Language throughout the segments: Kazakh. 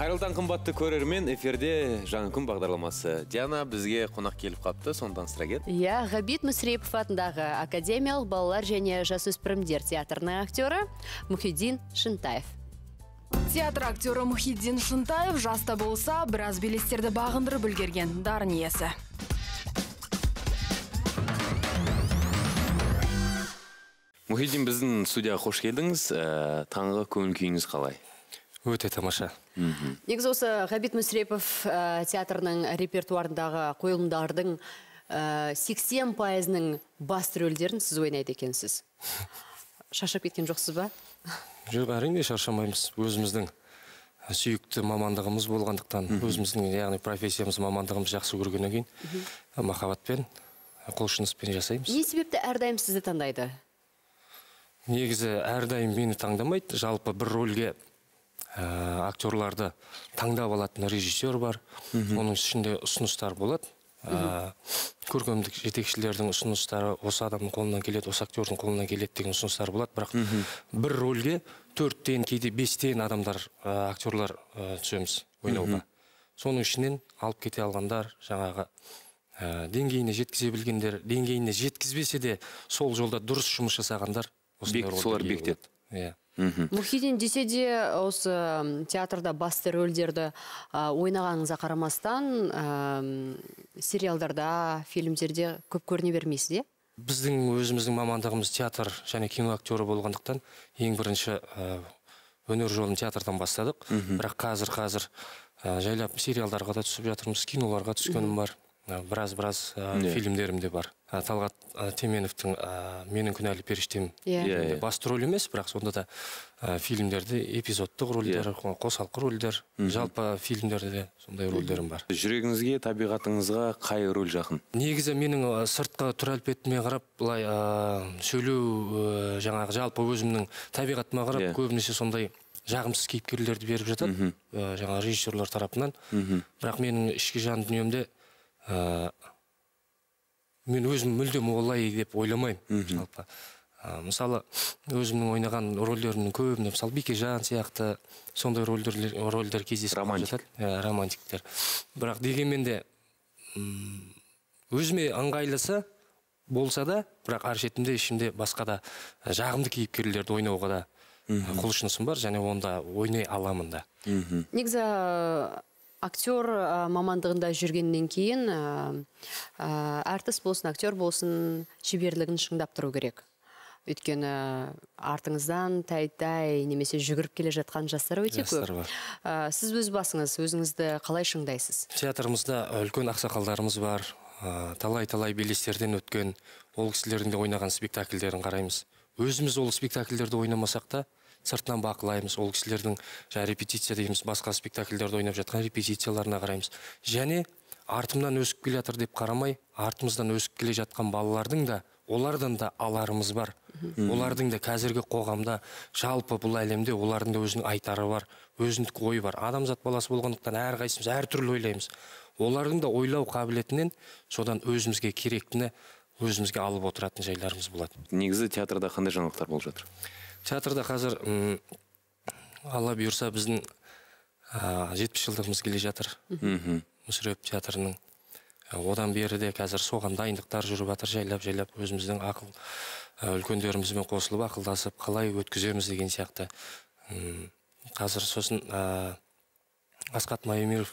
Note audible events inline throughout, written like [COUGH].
қайырлы таң қымбатты көрермен эфирде жаңа күн бағдарламасы диана бізге қонақ келіп қапты соны таныстыра кет иә ғабит мүсірепов атындағы академиялық балалар және жасөспірімдер театрының актері мұхиддин шынтаев театр актері мұхиддин шынтаев жаста болса біраз белестерді бағындырып үлгерген дарын иесі мұхиддин біздің студияға қош келдіңіз ә, таңғы көңіл күйіңіз қалай өте тамаша негізі осы ғабит мүсірепов э, театрының репертуарындағы қойылымдардың э, сексен пайызының басты рөлдерін сіз ойнайды екенсіз [LAUGHS] шаршап кеткен жоқсыз ба жоқ әрине шаршамаймыз өзіміздің сүйікті мамандығымыз болғандықтан өзіміздің яғни профессиямыз мамандығымыз жақсы көргеннен кейін махаббатпен құлшыныспен жасаймыз не себепті әрдайым сізді таңдайды негізі әрдайым мені таңдамайды жалпы бір рөлге ә, актерларды таңдап алатын режиссер бар оның ішінде ұсыныстар болады ә, көркемдік жетекшілердің ұсыныстары осы адамның қолынан келеді осы актердің қолынан келеді деген ұсыныстар болады бірақ бір рөлге төрттен кейде бестен адамдар ә, актерлар ә, түсеміз ойнауға соның ішінен алып кете алғандар жаңағы ә, деңгейіне жеткізе білгендер деңгейіне жеткізбесе де сол жолда дұрыс жұмыс жасағандар солар бекітеді иә Мұхидин десе де э, осы театрда басты рөлдерді ойнағаныңызға қарамастан сериалдарда фильмдерде көп көріне бермейсіз де біздің өзіміздің мамандығымыз театр және кино актері болғандықтан ең бірінші өнер жолын театрдан бастадық бірақ қазір қазір жайлап сериалдарға да түсіп жатырмыз киноларға түскенім бар Э, біраз біраз иә. фильмдерім де бар талғат ә, менің күнәлі періштем иә. Иә, иә басты рөл емес бірақ сонда да фильмдерде эпизодтық рөлдер қосалқы рөлдер жалпы фильмдерде сондай рөлдерім бар жүрегіңізге табиғатыңызға қай рөл жақын негізі менің сыртқы түр әлпетіме қарап былай сөйлеу жаңағы жалпы өзімнің табиғатыма қарап көбінесе сондай жағымсыз кейіпкерлерді беріп жатады жаңағы режиссерлар тарапынан бірақ менің ішкі жан дүниемде ә, мен өзім мүлдем олай деп ойламаймын жалпы ә, мысалы өзімнің ойнаған рөлдерімнің көбіне мысалы бикежан сияқты сондай рольдер рольдер кездесіп романтик ә, романтиктер бірақ дегенмен де өзіме ыңғайлысы болса да бірақ ар шетімде ішімде басқа да ә, жағымды кейіпкерлерді ойнауға да ә, құлшынысым бар және онда ойнай аламын да мхм негізі актер э, мамандығында жүргеннен кейін әртіс э, э, болсын актер болсын шеберлігін шыңдап тұру керек өйткені артыңыздан тәй тәй немесе жүгіріп келе жатқан жастар өте көп ә, сіз өз басыңыз өзіңізді қалай шыңдайсыз театрымызда үлкен ақсақалдарымыз бар ә, талай талай белестерден өткен ол кісілердің де ойнаған спектакльдерін қараймыз өзіміз ол спектакльдерді ойнамасақ та сыртынан бақылаймыз ол кісілердің жаңағы репетиция дейміз басқа спектакльдерді ойнап жатқан репетицияларына қараймыз және артымнан өсіп келе жатыр деп қарамай артымыздан өсіп келе жатқан балалардың да олардан да аларымыз бар олардың да қазіргі қоғамда жалпы бұл әлемде олардың да өзінің айтары бар өзіндік ойы бар адамзат баласы болғандықтан әрқайсымыз әртүрлі ойлаймыз олардың да ойлау қабілетінен содан өзімізге керектіні өзімізге алып отыратын жайларымыз болады негізі театрда қандай жаңалықтар болып жатыр театрда қазір ұм, алла бұйырса біздің ә, жетпіс жылдығымыз келе жатыр мүсіреп театрының одан бері де қазір соған дайындықтар жүріп жатыр жайлап жайлап өзіміздің ақыл үлкендерімізбен қосылып ақылдасып қалай өткіземіз деген сияқты Үм, қазір сосын ә, асхат майемиров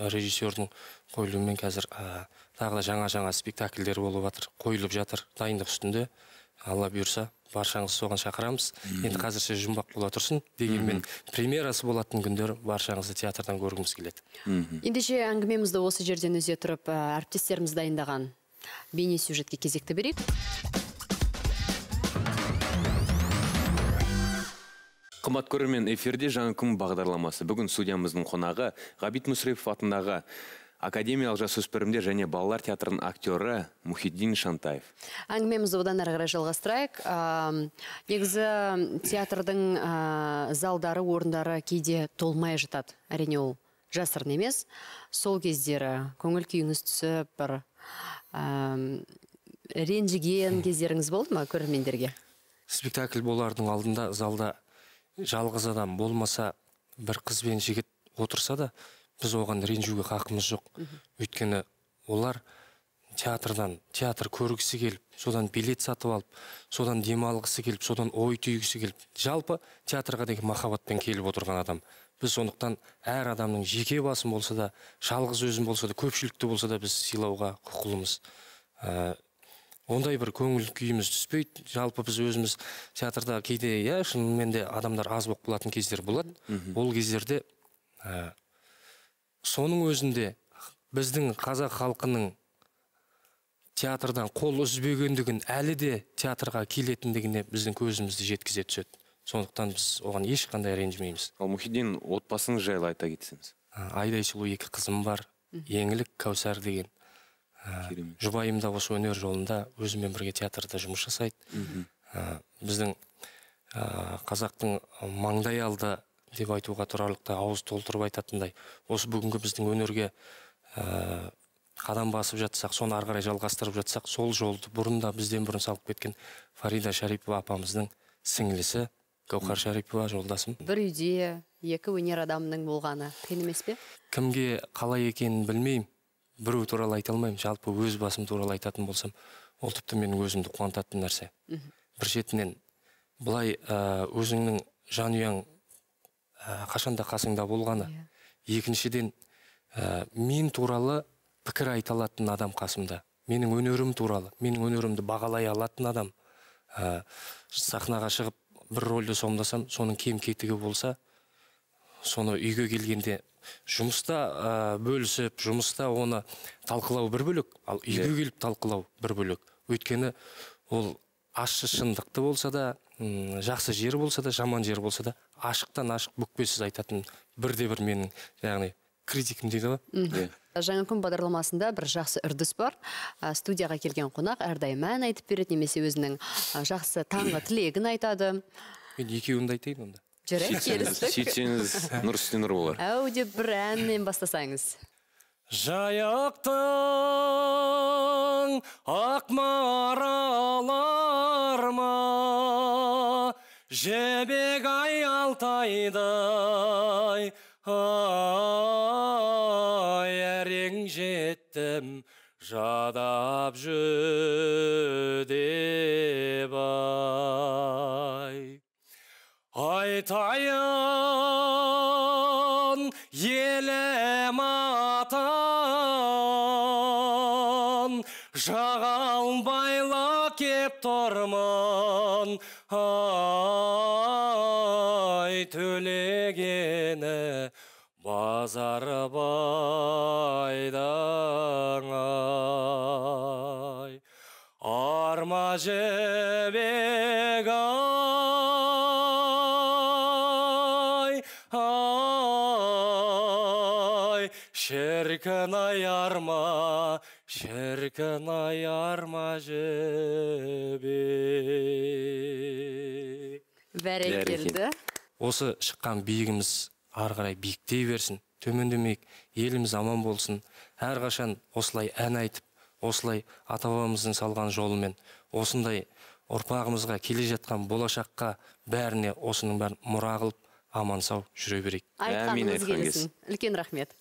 режиссердің қойылымымен қазір ә, тағы да жаңа жаңа спектакльдер болып жатыр қойылып жатыр дайындық үстінде алла бұйырса баршаңызды соған шақырамыз енді қазірше жұмбақ бола тұрсын дегенмен премьерасы болатын күндер баршаңызды театрдан көргіміз келеді ендеше әңгімемізді осы жерден үзе тұрып әріптестеріміз дайындаған бейне сюжетке кезекті берейік қымбат көрермен эфирде жаңа күн бағдарламасы бүгін студиямыздың қонағы ғабит мүсірепов атындағы академиялық жасөспірімдер және балалар театрының актері Мухиддин шантаев әңгімемізді одан әрі қарай жалғастырайық негізі театрдың залдары орындары кейде толмай жатады әрине ол жасырын емес сол кездері көңіл күйіңіз түсіп бір ренжіген кездеріңіз болды ма көрермендерге спектакль болардың алдында залда жалғыз адам болмаса бір қыз бен жігіт отырса да біз оған ренжуге хақымыз жоқ өйткені олар театрдан театр көргісі келіп содан билет сатып алып содан демалғысы келіп содан ой түйгісі келіп жалпы театрға деген махаббатпен келіп отырған адам біз сондықтан әр адамның жеке басым болса да жалғыз өзім болса да көпшілікті болса да біз сыйлауға құқылымыз ә, ондай бір көңіл күйіміз түспейді жалпы біз өзіміз театрда кейде иә шынымен де адамдар аз болып қалатын кездер болады ол кездерде ә, соның өзінде біздің қазақ халқының театрдан қол үзбегендігін әлі де театрға келетіндігіне біздің көзімізді жеткізе түседі сондықтан біз оған ешқандай ренжімейміз ал мұхиддин отбасыңыз жайлы айта кетсеңіз айдай сұлу екі қызым бар еңлік кәусар деген ә, жұбайым да осы өнер жолында өзімен бірге театрда жұмыс жасайды біздің қазақтың маңдай алды деп айтуға тұрарлықтай ауыз толтырып айтатындай осы бүгінгі біздің өнерге ә, қадам басып жатсақ соны ары қарай жалғастырып жатсақ сол жолды бұрын да бізден бұрын салып кеткен фарида шарипова апамыздың сіңлісі гауһар шарипова жолдасым бір үйде екі өнер адамының болғаны қиын емес пе кімге қалай екенін білмеймін біреу туралы айта алмаймын жалпы өз басым туралы айтатын болсам ол тіпті менің өзімді қуантатын нәрсе бір шетінен былай ә, өзіңнің жанұяң Э, қашанда қасыңда болғаны yeah. Иә. екіншіден э, мен туралы пікір айта алатын адам қасымда менің өнерім туралы менің өнерімді бағалай алатын адам ә, сахнаға шығып бір рөлді сомдасам соның кем кетігі болса соны үйге келгенде жұмыста ә, бөлісіп жұмыста оны талқылау бір бөлек ал үйге иә. келіп талқылау бір бөлек өйткені ол ащы шындықты болса да жақсы жер болса да жаман жер болса да ашықтан ашық бүкпесіз айтатын бірде бір менің яғни критикім дейді ғой иә. ә, жаңа күн бағдарламасында бір жақсы үрдіс бар ә, студияға келген қонақ әрдайым ән айтып береді немесе өзінің ә, жақсы таңғы тілегін айтады мен екеуін де айтайын онда жарайды келістік сөйтсеңіз нұр үстіне нұр болар әу деп бір әнмен бастасаңыз жайықтың ақ жібек ай алтайдай ай әрең жеттім жадап жүдебай ай айтайын елі жағал байла кеп тұрмын ай төлегені базарбайдың ай арма жібек ай ай шіркін ай арма шіркін ай арма жібек келді. осы шыққан биігіміз арғырай қарай биіктей берсін төмендемейік еліміз аман болсын әрқашан осылай ән айтып осылай ата салған жолымен осындай ұрпағымызға келе жатқан болашаққа бәріне осының бәрін мұра қылып аман сау жүре берейік айтқаныңыз келсін үлкен рахмет